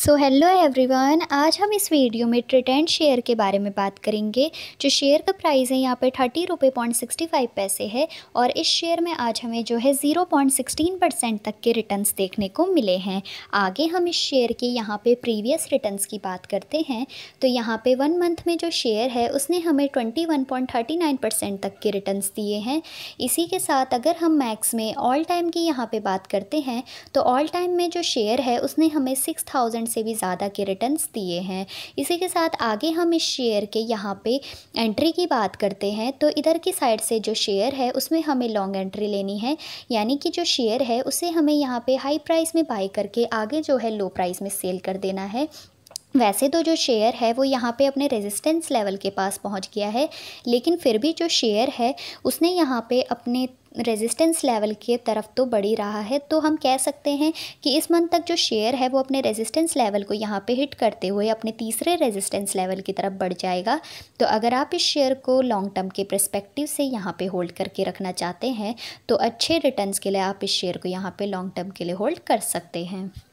so hello everyone आज हम इस वीडियो में ट्रिटेंट एंड शेयर के बारे में बात करेंगे जो शेयर का प्राइस है यहाँ पे थर्टी रुपये पॉइंट सिक्सटी फाइव पैसे है और इस शेयर में आज हमें जो है ज़ीरो पॉइंट सिक्सटीन परसेंट तक के रिटर्न्स देखने को मिले हैं आगे हम इस शेयर के यहाँ पे प्रीवियस रिटर्न्स की बात करते हैं तो यहाँ पर वन मंथ में जो शेयर है उसने हमें twenty one point thirty nine percent तक के रिटर्न दिए हैं इसी के साथ अगर हम मैक्स में ऑल टाइम की यहाँ पर बात करते हैं तो ऑल टाइम में जो शेयर है उसने हमें सिक्स थाउजेंड से भी ज़्यादा के रिटर्न दिए हैं इसी के साथ आगे हम इस शेयर के यहाँ पे एंट्री की बात करते हैं तो इधर की साइड से जो शेयर है उसमें हमें लॉन्ग एंट्री लेनी है यानी कि जो शेयर है उसे हमें यहाँ पे हाई प्राइस में बाई करके आगे जो है लो प्राइस में सेल कर देना है वैसे तो जो शेयर है वो यहाँ पे अपने रेजिस्टेंस लेवल के पास पहुँच गया है लेकिन फिर भी जो शेयर है उसने यहाँ पे अपने रेजिस्टेंस लेवल के तरफ तो बढ़ी रहा है तो हम कह सकते हैं कि इस मंथ तक जो शेयर है वो अपने रेजिस्टेंस लेवल को यहाँ पे हिट करते हुए अपने तीसरे रेजिस्टेंस लेवल की तरफ बढ़ जाएगा तो अगर आप इस शेयर को लॉन्ग टर्म के प्रस्पेक्टिव से यहाँ पे होल्ड करके रखना चाहते हैं तो अच्छे रिटर्न्स के लिए आप इस शेयर को यहाँ पर लॉन्ग टर्म के लिए होल्ड कर सकते हैं